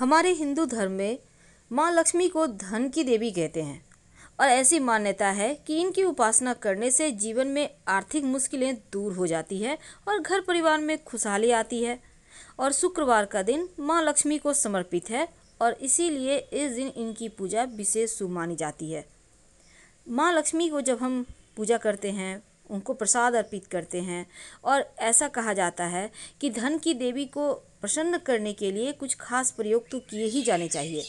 हमारे हिंदू धर्म में माँ लक्ष्मी को धन की देवी कहते हैं और ऐसी मान्यता है कि इनकी उपासना करने से जीवन में आर्थिक मुश्किलें दूर हो जाती है और घर परिवार में खुशहाली आती है और शुक्रवार का दिन माँ लक्ष्मी को समर्पित है और इसीलिए इस दिन इनकी पूजा विशेष शुभ मानी जाती है माँ लक्ष्मी को जब हम पूजा करते हैं उनको प्रसाद अर्पित करते हैं और ऐसा कहा जाता है कि धन की देवी को प्रसन्न करने के लिए कुछ खास प्रयोग तो किए ही जाने चाहिए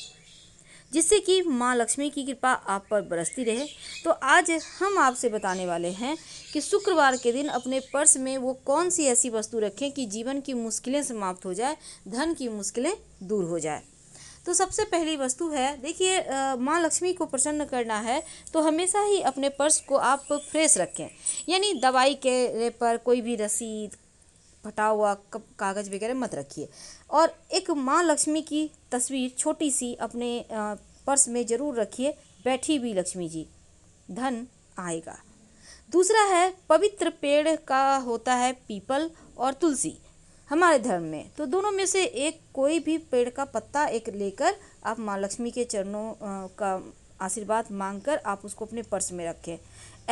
जिससे कि माँ लक्ष्मी की कृपा आप पर बरसती रहे तो आज हम आपसे बताने वाले हैं कि शुक्रवार के दिन अपने पर्स में वो कौन सी ऐसी वस्तु रखें कि जीवन की मुश्किलें समाप्त हो जाए धन की मुश्किलें दूर हो जाए तो सबसे पहली वस्तु है देखिए माँ लक्ष्मी को प्रसन्न करना है तो हमेशा ही अपने पर्स को आप फ्रेश रखें यानी दवाई के पर कोई भी रसीद फटा हुआ कागज़ वगैरह मत रखिए और एक माँ लक्ष्मी की तस्वीर छोटी सी अपने पर्स में ज़रूर रखिए बैठी भी लक्ष्मी जी धन आएगा दूसरा है पवित्र पेड़ का होता है पीपल और तुलसी हमारे धर्म में तो दोनों में से एक कोई भी पेड़ का पत्ता एक लेकर आप माँ लक्ष्मी के चरणों का आशीर्वाद मांगकर आप उसको अपने पर्स में रखें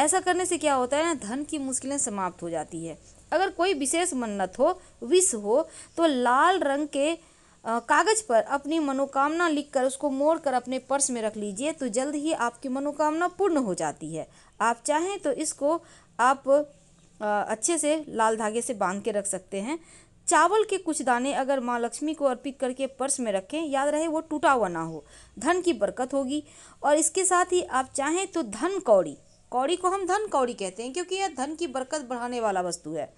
ऐसा करने से क्या होता है ना धन की मुश्किलें समाप्त हो जाती है अगर कोई विशेष मन्नत हो विष हो तो लाल रंग के कागज़ पर अपनी मनोकामना लिखकर उसको मोड़कर अपने पर्स में रख लीजिए तो जल्द ही आपकी मनोकामना पूर्ण हो जाती है आप चाहें तो इसको आप अच्छे से लाल धागे से बांध के रख सकते हैं चावल के कुछ दाने अगर माँ लक्ष्मी को अर्पित करके पर्स में रखें याद रहे वो टूटा हुआ ना हो धन की बरकत होगी और इसके साथ ही आप चाहें तो धन कौड़ी कौड़ी को हम धन कौड़ी कहते हैं क्योंकि यह धन की बरकत बढ़ाने वाला वस्तु है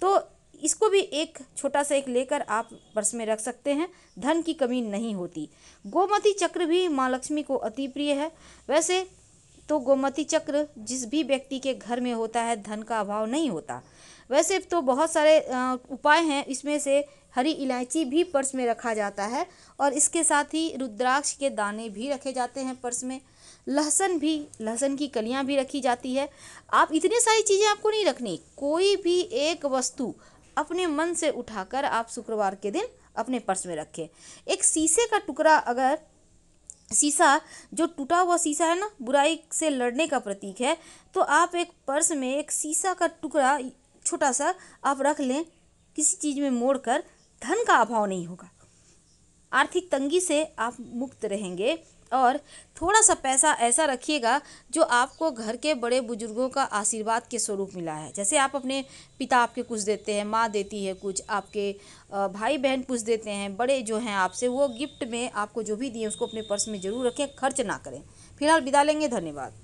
तो इसको भी एक छोटा सा एक लेकर आप पर्स में रख सकते हैं धन की कमी नहीं होती गोमती चक्र भी माँ लक्ष्मी को अति प्रिय है वैसे तो गोमती चक्र जिस भी व्यक्ति के घर में होता है धन का अभाव नहीं होता वैसे तो बहुत सारे उपाय हैं इसमें से हरी इलायची भी पर्स में रखा जाता है और इसके साथ ही रुद्राक्ष के दाने भी रखे जाते हैं पर्स में लहसन भी लहसन की कलियां भी रखी जाती है आप इतनी सारी चीज़ें आपको नहीं रखनी कोई भी एक वस्तु अपने मन से उठाकर आप शुक्रवार के दिन अपने पर्स में रखें एक शीशे का टुकड़ा अगर शीशा जो टूटा हुआ शीशा है ना बुराई से लड़ने का प्रतीक है तो आप एक पर्स में एक शीशा का टुकड़ा छोटा सा आप रख लें किसी चीज़ में मोड़ कर धन का अभाव नहीं होगा आर्थिक तंगी से आप मुक्त रहेंगे और थोड़ा सा पैसा ऐसा रखिएगा जो आपको घर के बड़े बुजुर्गों का आशीर्वाद के स्वरूप मिला है जैसे आप अपने पिता आपके कुछ देते हैं माँ देती है कुछ आपके भाई बहन कुछ देते हैं बड़े जो हैं आपसे वो गिफ्ट में आपको जो भी दिए उसको अपने पर्स में ज़रूर रखें खर्च ना करें फिलहाल बिता लेंगे धन्यवाद